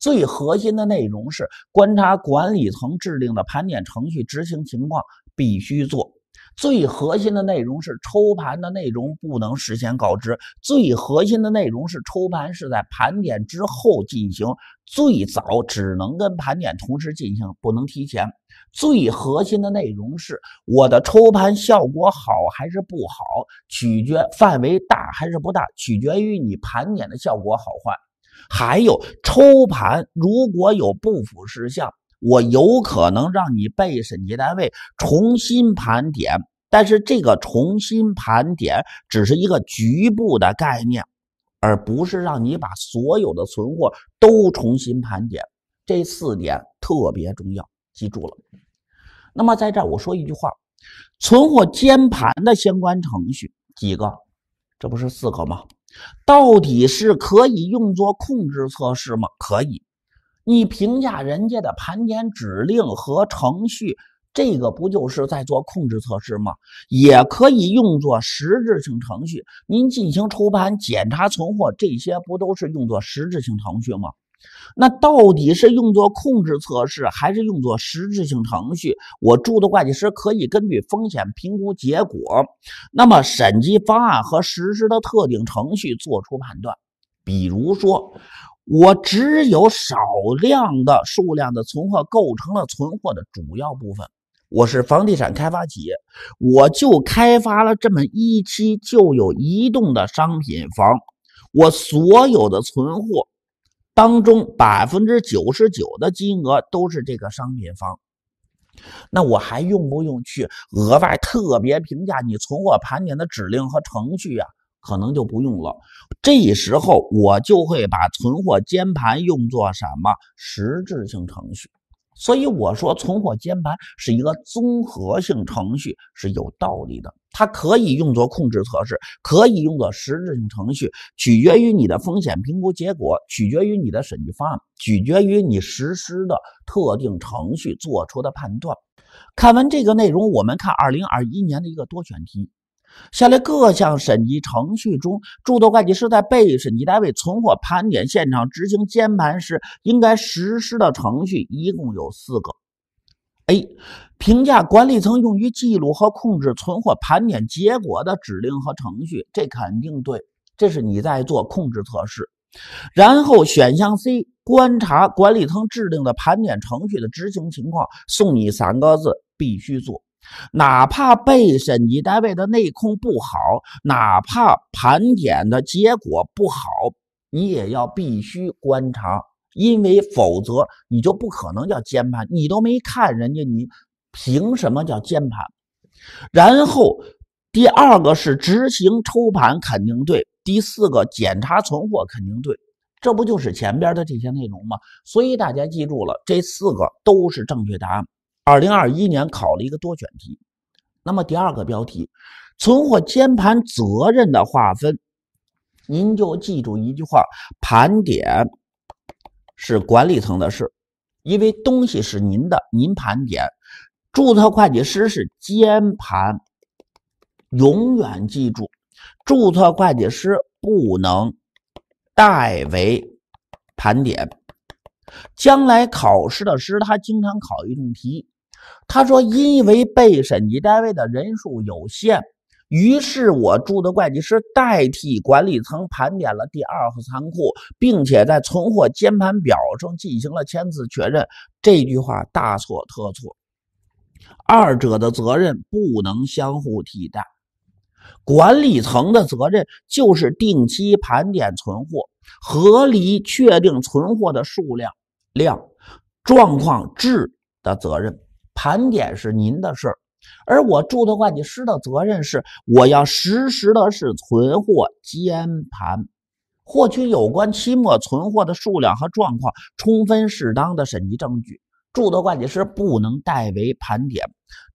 最核心的内容是观察管理层制定的盘点程序执行情况，必须做。最核心的内容是抽盘的内容不能事先告知。最核心的内容是抽盘是在盘点之后进行，最早只能跟盘点同时进行，不能提前。最核心的内容是，我的抽盘效果好还是不好，取决范围大还是不大，取决于你盘点的效果好坏。还有抽盘如果有不符事项。我有可能让你被审计单位重新盘点，但是这个重新盘点只是一个局部的概念，而不是让你把所有的存货都重新盘点。这四点特别重要，记住了。那么在这儿我说一句话，存货监盘的相关程序几个，这不是四个吗？到底是可以用作控制测试吗？可以。你评价人家的盘点指令和程序，这个不就是在做控制测试吗？也可以用作实质性程序。您进行抽盘、检查存货，这些不都是用作实质性程序吗？那到底是用作控制测试还是用作实质性程序？我注的会计师可以根据风险评估结果，那么审计方案和实施的特定程序做出判断。比如说。我只有少量的数量的存货，构成了存货的主要部分。我是房地产开发企业，我就开发了这么一期就有一栋的商品房。我所有的存货当中，百分之九十九的金额都是这个商品房。那我还用不用去额外特别评价你存货盘点的指令和程序啊？可能就不用了，这时候我就会把存货监盘用作什么实质性程序。所以我说存货监盘是一个综合性程序是有道理的，它可以用作控制测试，可以用作实质性程序，取决于你的风险评估结果，取决于你的审计方案，取决于你实施的特定程序做出的判断。看完这个内容，我们看2021年的一个多选题。下列各项审计程序中，注册会计师在被审计单位存货盘点现场执行监盘时应该实施的程序一共有四个。A. 评价管理层用于记录和控制存货盘点结果的指令和程序，这肯定对，这是你在做控制测试。然后选项 C，观察管理层制定的盘点程序的执行情况，送你三个字，必须做。哪怕被审计单位的内控不好，哪怕盘点的结果不好，你也要必须观察，因为否则你就不可能叫监盘，你都没看人家，你凭什么叫监盘？然后第二个是执行抽盘，肯定对；第四个检查存货，肯定对。这不就是前边的这些内容吗？所以大家记住了，这四个都是正确答案。二零二一年考了一个多选题，那么第二个标题存货监盘责任的划分，您就记住一句话：盘点是管理层的事，因为东西是您的，您盘点；注册会计师是监盘，永远记住，注册会计师不能代为盘点。将来考试的时候，他经常考一种题。他说：“因为被审计单位的人数有限，于是我住的会计师代替管理层盘点了第二号仓库，并且在存货监盘表上进行了签字确认。”这句话大错特错，二者的责任不能相互替代。管理层的责任就是定期盘点存货，合理确定存货的数量、量、状况、质的责任。盘点是您的事儿，而我注册会计师的责任是我要实时的是存货监盘，获取有关期末存货的数量和状况充分适当的审计证据。注册会计师不能代为盘点。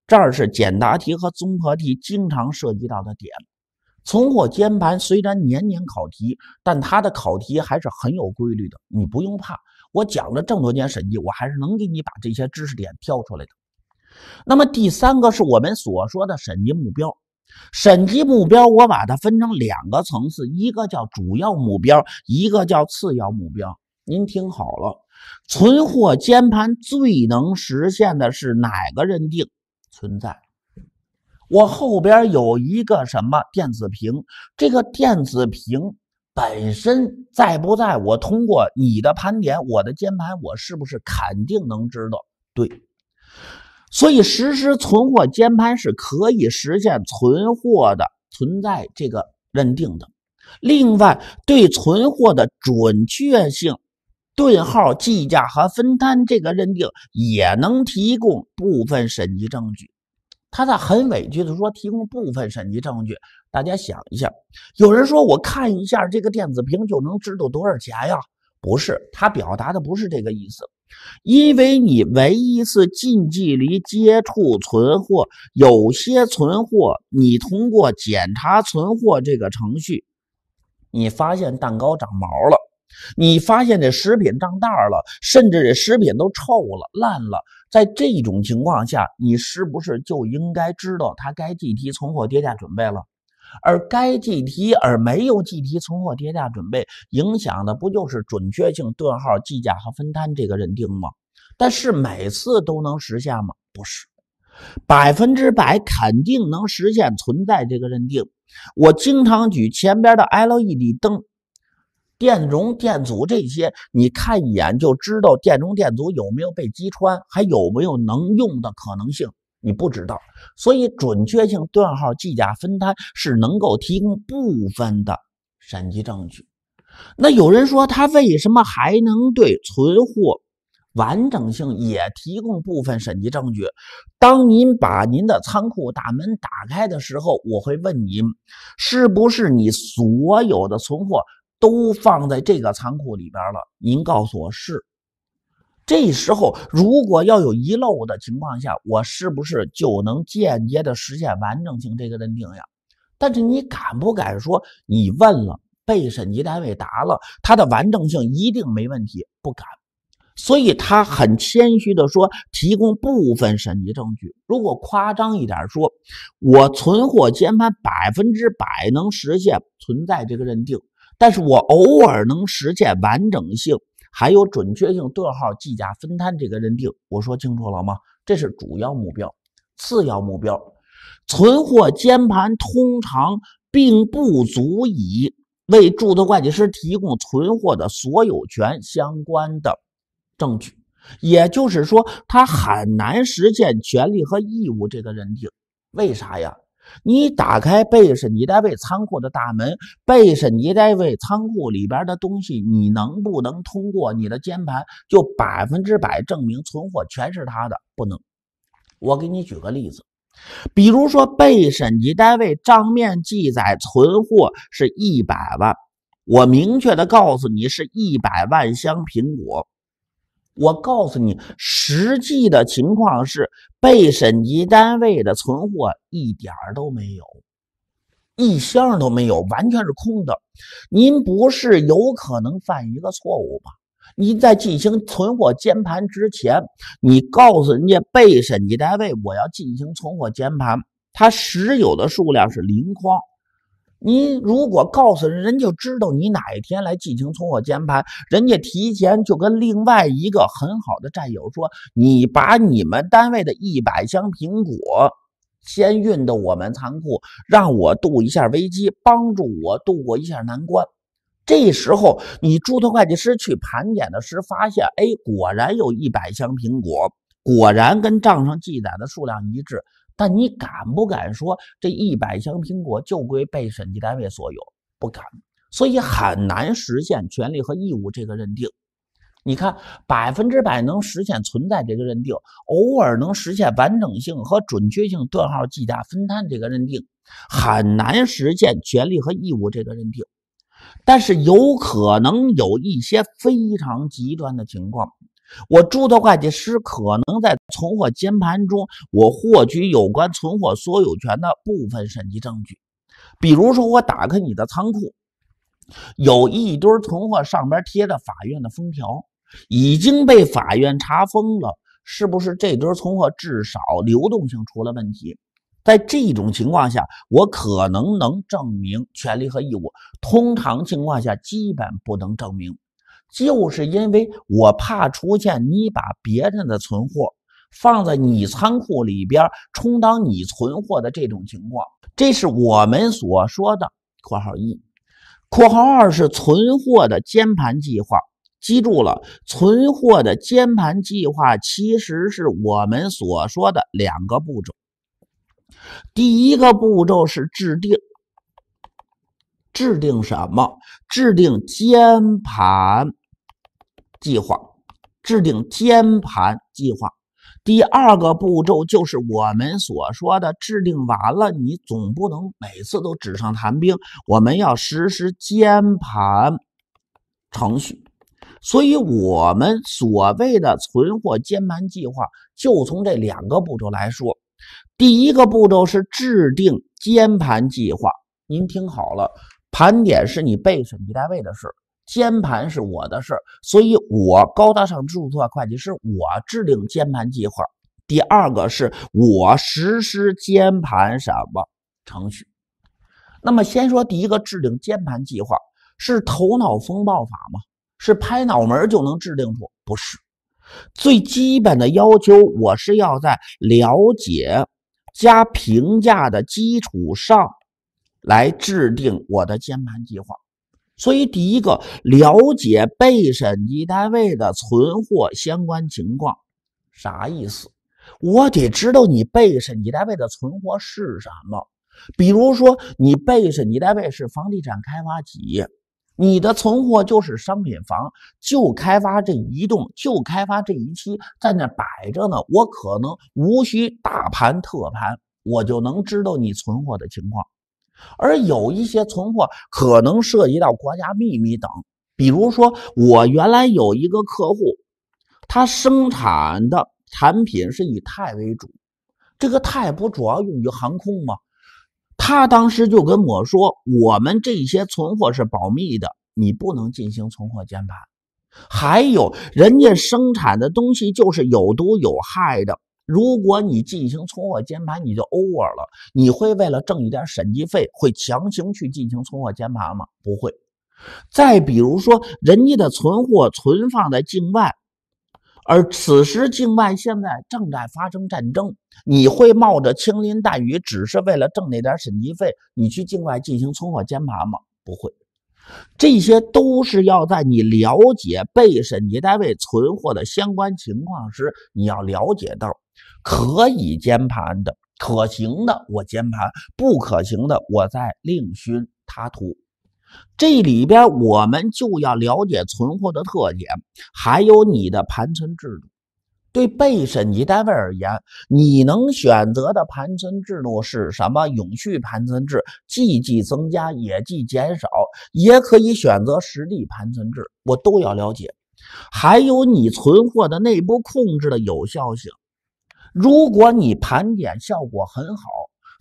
这儿是简答题和综合题经常涉及到的点。存货监盘虽然年年考题，但它的考题还是很有规律的，你不用怕。我讲了这么多年审计，我还是能给你把这些知识点挑出来的。那么第三个是我们所说的审计目标，审计目标我把它分成两个层次，一个叫主要目标，一个叫次要目标。您听好了，存货监盘最能实现的是哪个认定？存在。我后边有一个什么电子屏，这个电子屏本身在不在？我通过你的盘点，我的监盘，我是不是肯定能知道？对。所以，实施存货监盘是可以实现存货的存在这个认定的。另外，对存货的准确性、顿号计价和分摊这个认定，也能提供部分审计证据。他在很委屈的说：“提供部分审计证据。”大家想一下，有人说：“我看一下这个电子屏就能知道多少钱呀？”不是，他表达的不是这个意思。因为你唯一是近距离接触存货，有些存货你通过检查存货这个程序，你发现蛋糕长毛了，你发现这食品胀大了，甚至这食品都臭了、烂了。在这种情况下，你是不是就应该知道他该计提存货跌价准备了？而该计提而没有计提存货跌价准备，影响的不就是准确性顿号计价和分摊这个认定吗？但是每次都能实现吗？不是，百分之百肯定能实现存在这个认定。我经常举前边的 LED 灯、电容、电阻这些，你看一眼就知道电容、电阻有没有被击穿，还有没有能用的可能性。你不知道，所以准确性断号计价分摊是能够提供部分的审计证据。那有人说，他为什么还能对存货完整性也提供部分审计证据？当您把您的仓库大门打开的时候，我会问您，是不是你所有的存货都放在这个仓库里边了？您告诉我是。这时候，如果要有遗漏的情况下，我是不是就能间接的实现完整性这个认定呀？但是你敢不敢说，你问了被审计单位答了，它的完整性一定没问题？不敢。所以他很谦虚的说，提供部分审计证据。如果夸张一点说，我存货监盘百分之百能实现存在这个认定，但是我偶尔能实现完整性。还有准确性、顿号计价分摊这个认定，我说清楚了吗？这是主要目标，次要目标。存货监盘通常并不足以为注册会计师提供存货的所有权相关的证据，也就是说，他很难实现权利和义务这个认定。为啥呀？你打开被审计单位仓库的大门，被审计单位仓库里边的东西，你能不能通过你的键盘就百分之百证明存货全是他的？不能。我给你举个例子，比如说被审计单位账面记载存货是一百万，我明确的告诉你是一百万箱苹果。我告诉你，实际的情况是，被审计单位的存货一点都没有，一箱都没有，完全是空的。您不是有可能犯一个错误吗？你在进行存货监盘之前，你告诉人家被审计单位，我要进行存货监盘，他实有的数量是零筐。你如果告诉人，人家知道你哪一天来进行存货监盘，人家提前就跟另外一个很好的战友说：“你把你们单位的一百箱苹果先运到我们仓库，让我渡一下危机，帮助我度过一下难关。”这时候，你注册会计师去盘点的时发现，哎，果然有一百箱苹果，果然跟账上记载的数量一致。但你敢不敢说这一百箱苹果就归被审计单位所有？不敢，所以很难实现权利和义务这个认定。你看，百分之百能实现存在这个认定，偶尔能实现完整性和准确性、断号计价分摊这个认定，很难实现权利和义务这个认定。但是有可能有一些非常极端的情况。我注册会计师可能在存货监盘中，我获取有关存货所有权的部分审计证据，比如说，我打开你的仓库，有一堆存货上边贴着法院的封条，已经被法院查封了，是不是这堆存货至少流动性出了问题？在这种情况下，我可能能证明权利和义务，通常情况下基本不能证明。就是因为我怕出现你把别人的存货放在你仓库里边，充当你存货的这种情况，这是我们所说的（括号一）。括号二是存货的监盘计划，记住了，存货的监盘计划其实是我们所说的两个步骤。第一个步骤是制定，制定什么？制定监盘。计划制定监盘计划，第二个步骤就是我们所说的制定完了，你总不能每次都纸上谈兵。我们要实施监盘程序，所以，我们所谓的存货监盘计划就从这两个步骤来说。第一个步骤是制定监盘计划，您听好了，盘点是你被审计单位的事。监盘是我的事儿，所以我高大上注册会计师，我制定监盘计划。第二个是我实施监盘什么程序？那么先说第一个，制定监盘计划是头脑风暴法吗？是拍脑门就能制定出？不是，最基本的要求，我是要在了解加评价的基础上来制定我的监盘计划。所以，第一个了解被审计单位的存货相关情况，啥意思？我得知道你被审计单位的存货是什么。比如说，你被审计单位是房地产开发企业，你的存货就是商品房，就开发这一栋，就开发这一期，在那摆着呢。我可能无需大盘特盘，我就能知道你存货的情况。而有一些存货可能涉及到国家秘密等，比如说我原来有一个客户，他生产的产品是以钛为主，这个钛不主要用于航空吗？他当时就跟我说，我们这些存货是保密的，你不能进行存货监盘。还有人家生产的东西就是有毒有害的。如果你进行存货监盘，你就 over 了。你会为了挣一点审计费，会强行去进行存货监盘吗？不会。再比如说，人家的存货存放在境外，而此时境外现在正在发生战争，你会冒着枪林弹雨，只是为了挣那点审计费，你去境外进行存货监盘吗？不会。这些都是要在你了解被审计单位存货的相关情况时，你要了解到。可以监盘的、可行的，我监盘；不可行的，我再另寻他途。这里边我们就要了解存货的特点，还有你的盘存制度。对被审计单位而言，你能选择的盘存制度是什么？永续盘存制，既既增加也既减少，也可以选择实地盘存制，我都要了解。还有你存货的内部控制的有效性。如果你盘点效果很好，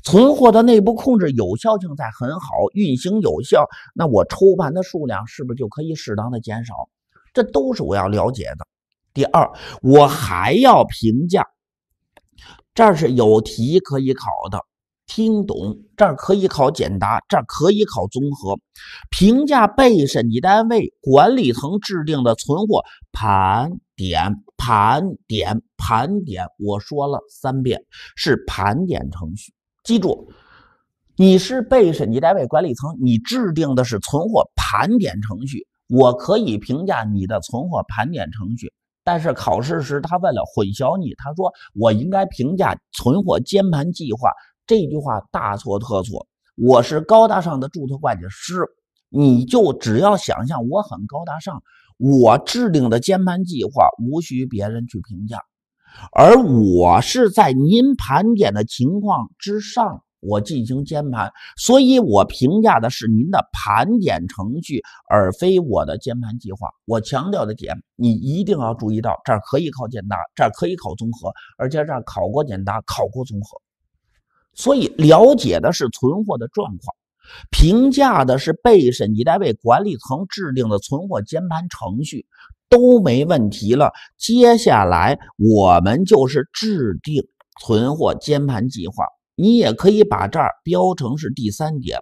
存货的内部控制有效性在很好，运行有效，那我抽盘的数量是不是就可以适当的减少？这都是我要了解的。第二，我还要评价，这是有题可以考的。听懂？这儿可以考简答，这儿可以考综合。评价被审计单位管理层制定的存货盘点、盘点、盘点，我说了三遍，是盘点程序。记住，你是被审计单位管理层，你制定的是存货盘点程序，我可以评价你的存货盘点程序。但是考试时他为了混淆你，他说我应该评价存货监盘计划。这句话大错特错！我是高大上的注册会计师，你就只要想象我很高大上，我制定的监盘计划无需别人去评价，而我是在您盘点的情况之上我进行监盘，所以我评价的是您的盘点程序，而非我的监盘计划。我强调的点，你一定要注意到，这儿可以考简答，这儿可以考综合，而且这儿考过简答，考过综合。所以，了解的是存货的状况，评价的是被审计单位管理层制定的存货监盘程序都没问题了。接下来，我们就是制定存货监盘计划。你也可以把这儿标成是第三点，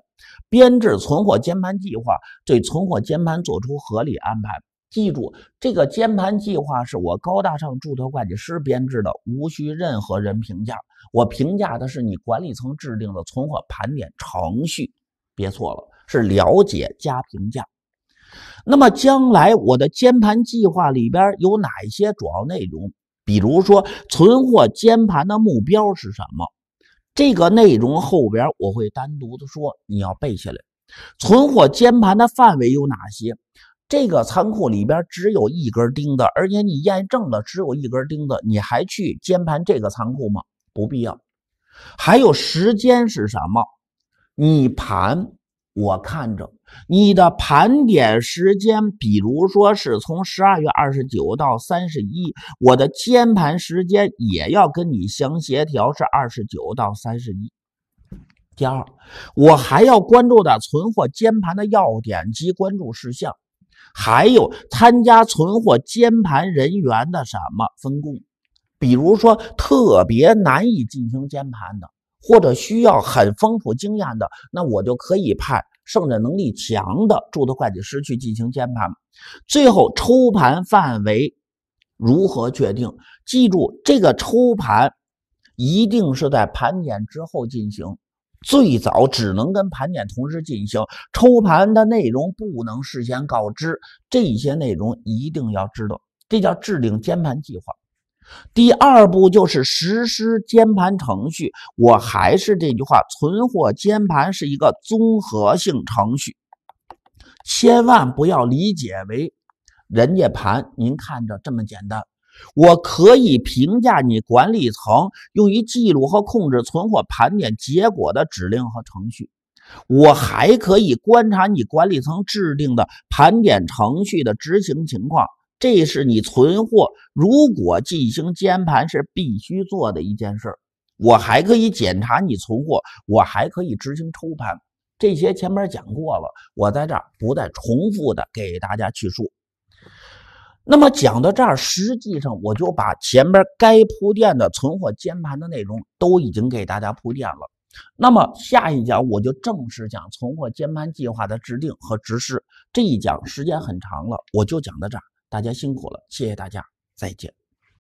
编制存货监盘计划，对存货监盘做出合理安排。记住，这个监盘计划是我高大上注册会计师编制的，无需任何人评价。我评价的是你管理层制定的存货盘点程序，别错了，是了解加评价。那么，将来我的监盘计划里边有哪一些主要内容？比如说，存货监盘的目标是什么？这个内容后边我会单独的说，你要背下来。存货监盘的范围有哪些？这个仓库里边只有一根钉子，而且你验证了只有一根钉子，你还去监盘这个仓库吗？不必要。还有时间是什么？你盘，我看着。你的盘点时间，比如说是从十二月二十九到三十一，我的监盘时间也要跟你相协调，是二十九到三十一。第二，我还要关注的存货监盘的要点及关注事项。还有参加存货监盘人员的什么分工？比如说特别难以进行监盘的，或者需要很丰富经验的，那我就可以派胜任能力强的注册会计师去进行监盘。最后抽盘范围如何确定？记住，这个抽盘一定是在盘点之后进行。最早只能跟盘点同时进行，抽盘的内容不能事先告知，这些内容一定要知道，这叫制定监盘计划。第二步就是实施监盘程序。我还是这句话，存货监盘是一个综合性程序，千万不要理解为人家盘，您看着这么简单。我可以评价你管理层用于记录和控制存货盘点结果的指令和程序。我还可以观察你管理层制定的盘点程序的执行情况。这是你存货如果进行监盘是必须做的一件事。我还可以检查你存货，我还可以执行抽盘。这些前面讲过了，我在这儿不再重复的给大家去说。那么讲到这儿，实际上我就把前边该铺垫的存货监盘的内容都已经给大家铺垫了。那么下一讲我就正式讲存货监盘计划的制定和实施。这一讲时间很长了，我就讲到这儿，大家辛苦了，谢谢大家，再见。